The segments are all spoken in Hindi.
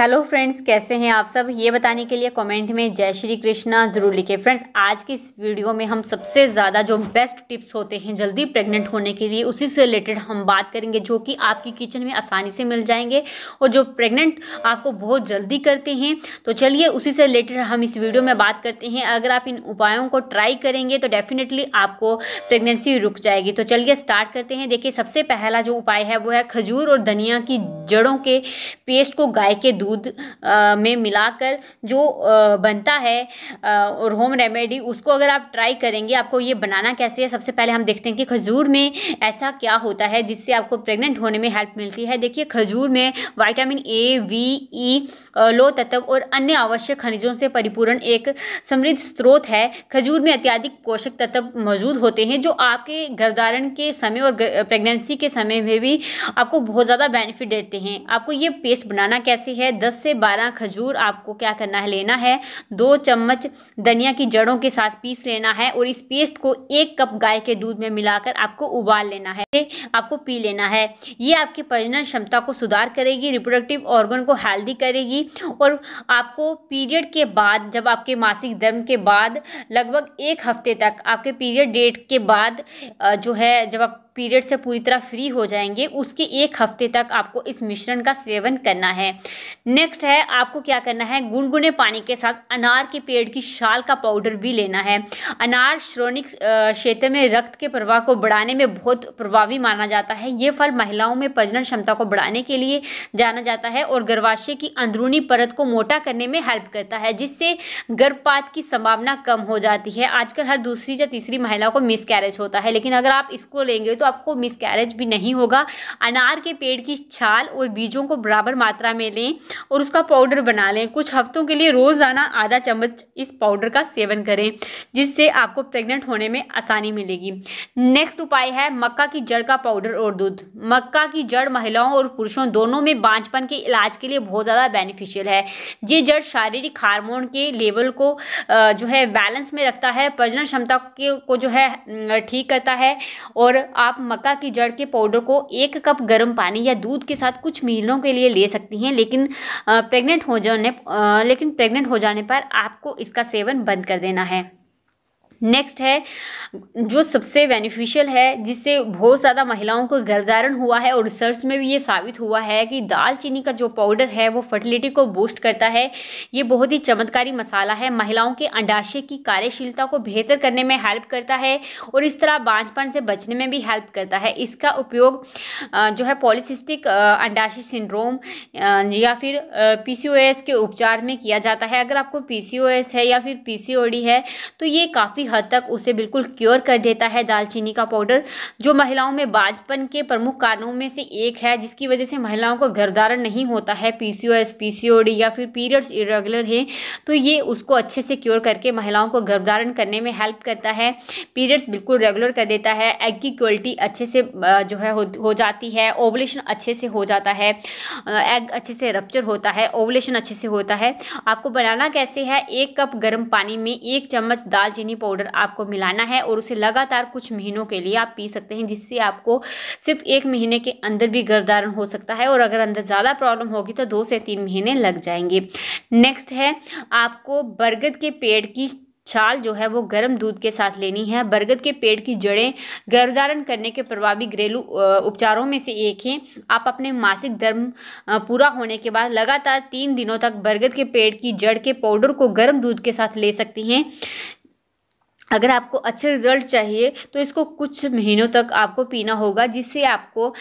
हेलो फ्रेंड्स कैसे हैं आप सब ये बताने के लिए कमेंट में जय श्री कृष्णा ज़रूर लिखे फ्रेंड्स आज की इस वीडियो में हम सबसे ज़्यादा जो बेस्ट टिप्स होते हैं जल्दी प्रेग्नेंट होने के लिए उसी से रिलेटेड हम बात करेंगे जो कि आपकी किचन में आसानी से मिल जाएंगे और जो प्रेग्नेंट आपको बहुत जल्दी करते हैं तो चलिए उसी से रिलेटेड हम इस वीडियो में बात करते हैं अगर आप इन उपायों को ट्राई करेंगे तो डेफिनेटली आपको प्रेगनेंसी रुक जाएगी तो चलिए स्टार्ट करते हैं देखिए सबसे पहला जो उपाय है वो है खजूर और धनिया की जड़ों के पेस्ट को गाय के दूध दूध में मिलाकर जो बनता है और होम रेमेडी उसको अगर आप ट्राई करेंगे आपको ये बनाना कैसे है सबसे पहले हम देखते हैं कि खजूर में ऐसा क्या होता है जिससे आपको प्रेग्नेंट होने में हेल्प मिलती है देखिए खजूर में वाइटामिन ए वी ई लो तत्व और अन्य आवश्यक खनिजों से परिपूर्ण एक समृद्ध स्रोत है खजूर में अत्याधिक पोषक तत्व मौजूद होते हैं जो आपके गर्भाधारण के समय और प्रेगनेंसी के समय में भी आपको बहुत ज़्यादा बेनिफिट देते हैं आपको ये पेस्ट बनाना कैसे है दस से बारह खजूर आपको क्या करना है लेना है दो चम्मच धनिया की जड़ों के साथ पीस लेना है और इस पेस्ट को एक कप गाय के दूध में मिलाकर आपको उबाल लेना है आपको पी लेना है ये आपकी प्रजनन क्षमता को सुधार करेगी रिप्रोडक्टिव ऑर्गन को हेल्दी करेगी और आपको पीरियड के बाद जब आपके मासिक धर्म के बाद लगभग एक हफ्ते तक आपके पीरियड डेट के बाद जो है जब आप पीरियड से पूरी तरह फ्री हो जाएंगे उसके एक हफ्ते तक आपको इस मिश्रण का सेवन करना है नेक्स्ट है आपको क्या करना है गुनगुने पानी के साथ अनार के पेड़ की शाल का पाउडर भी लेना है अनार श्रोणिक क्षेत्र में रक्त के प्रवाह को बढ़ाने में बहुत प्रभावी माना जाता है ये फल महिलाओं में प्रजनन क्षमता को बढ़ाने के लिए जाना जाता है और गर्भाशय की अंदरूनी परत को मोटा करने में हेल्प करता है जिससे गर्भपात की संभावना कम हो जाती है आजकल हर दूसरी या तीसरी महिला को मिसकैरेज होता है लेकिन अगर आप इसको लेंगे तो आपको मिसकैरेज भी नहीं होगा अनार के पेड़ की छाल और बीजों को बराबर मात्रा में लें और उसका पाउडर बना लें कुछ हफ्तों के लिए रोज़ाना आधा चम्मच इस पाउडर का सेवन करें जिससे आपको प्रेग्नेंट होने में आसानी मिलेगी नेक्स्ट उपाय है मक्का की जड़ का पाउडर और दूध मक्का की जड़ महिलाओं और पुरुषों दोनों में बांझपन के इलाज के लिए बहुत ज़्यादा बेनिफिशियल है ये जड़ शारीरिक हार्मोन के लेवल को जो है बैलेंस में रखता है प्रजनन क्षमता के को जो है ठीक करता है और आप आप मक्का की जड़ के पाउडर को एक कप गर्म पानी या दूध के साथ कुछ महीनों के लिए ले सकती हैं लेकिन प्रेग्नेंट हो जाने लेकिन प्रेग्नेंट हो जाने पर आपको इसका सेवन बंद कर देना है नेक्स्ट है जो सबसे बेनिफिशियल है जिससे बहुत ज़्यादा महिलाओं को गर्भधारण हुआ है और रिसर्च में भी ये साबित हुआ है कि दालचीनी का जो पाउडर है वो फर्टिलिटी को बूस्ट करता है ये बहुत ही चमत्कारी मसाला है महिलाओं के अंडाशय की कार्यशीलता को बेहतर करने में हेल्प करता है और इस तरह बांझपन से बचने में भी हेल्प करता है इसका उपयोग जो है पॉलिसिस्टिक अंडाशी सिंड्रोम या फिर पी के उपचार में किया जाता है अगर आपको पी है या फिर पी है तो ये काफ़ी हद तक उसे बिल्कुल क्योर कर देता है दालचीनी का पाउडर जो महिलाओं में बाजपन के प्रमुख कारणों में से एक है जिसकी वजह से महिलाओं को गर्दारण नहीं होता है पीसीओएस पीसीओडी या फिर पीरियड्स इरेगुलर हैं तो ये उसको अच्छे से क्योर करके महिलाओं को गर्भधारण करने में हेल्प करता है पीरियड्स बिल्कुल रेगुलर कर देता है एग की क्वालिटी अच्छे से जो है हो, जाती है ओवलेशन अच्छे से हो जाता है एग अच्छे से रप्चर होता है ओवलेशन अच्छे से होता है आपको बनाना कैसे है एक कप गर्म पानी में एक चम्मच दालचीनी पाउडर पाउडर आपको मिलाना है और उसे लगातार कुछ महीनों के लिए आप पी सकते हैं जिससे आपको सिर्फ एक महीने के अंदर भी गर्दारण हो सकता है और अगर अंदर ज़्यादा प्रॉब्लम होगी तो दो से तीन महीने लग जाएंगे नेक्स्ट है आपको बरगद के पेड़ की छाल जो है वो गर्म दूध के साथ लेनी है बरगद के पेड़ की जड़ें गर्भधारण करने के प्रभावी घरेलू उपचारों में से एक है आप अपने मासिक धर्म पूरा होने के बाद लगातार तीन दिनों तक बरगद के पेड़ की जड़ के पाउडर को गर्म दूध के साथ ले सकती हैं अगर आपको अच्छे रिज़ल्ट चाहिए तो इसको कुछ महीनों तक आपको पीना होगा जिससे आपको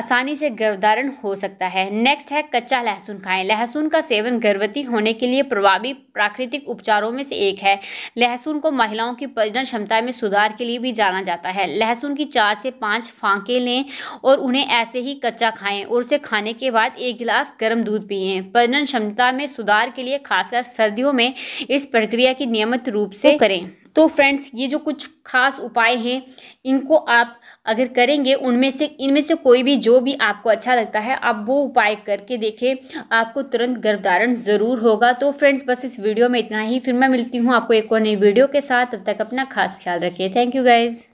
आसानी से गर्भधारण हो सकता है नेक्स्ट है कच्चा लहसुन खाएं लहसुन का सेवन गर्भवती होने के लिए प्रभावी प्राकृतिक उपचारों में से एक है लहसुन को महिलाओं की प्रजनन क्षमता में सुधार के लिए भी जाना जाता है लहसुन की चार से पाँच फांके लें और उन्हें ऐसे ही कच्चा खाएँ और उसे खाने के बाद एक गिलास गर्म दूध पिए प्रजनन क्षमता में सुधार के लिए खासकर सर्दियों में इस प्रक्रिया की नियमित रूप से करें तो फ्रेंड्स ये जो कुछ खास उपाय हैं इनको आप अगर करेंगे उनमें से इनमें से कोई भी जो भी आपको अच्छा लगता है आप वो उपाय करके देखें आपको तुरंत गर्भधारण ज़रूर होगा तो फ्रेंड्स बस इस वीडियो में इतना ही फिर मैं मिलती हूँ आपको एक और नई वीडियो के साथ तब तक अपना खास ख्याल रखें थैंक यू गाइज़